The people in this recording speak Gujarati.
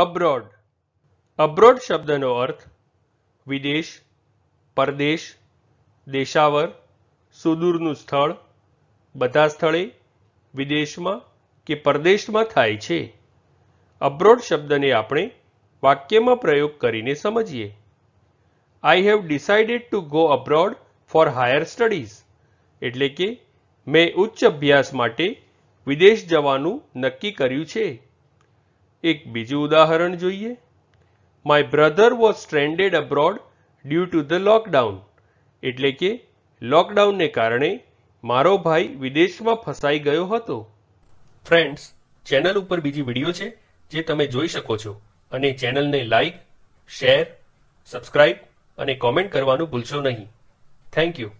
અબ્રોડ અબ્રોડ શબ્દનો અર્થ વિદેશ પરદેશ દેશાવર સુદૂરનું સ્થળ બધા સ્થળે વિદેશમાં કે પરદેશમાં થાય છે અબ્રોડ શબ્દને આપણે વાક્યમાં પ્રયોગ કરીને સમજીએ I have decided to go abroad for higher studies એટલે કે મેં ઉચ્ચ અભ્યાસ માટે વિદેશ જવાનું નક્કી કર્યું છે એક બીજું ઉદાહરણ જોઈએ my brother was stranded abroad due to the lockdown એટલે કે લોકડાઉનને કારણે મારો ભાઈ વિદેશમાં ફસાઈ ગયો હતો ફ્રેન્ડ્સ ચેનલ ઉપર બીજી વિડીયો છે જે તમે જોઈ શકો છો અને ચેનલને લાઈક શેર સબસ્ક્રાઇબ અને કોમેન્ટ કરવાનું ભૂલશો નહીં થેન્ક યુ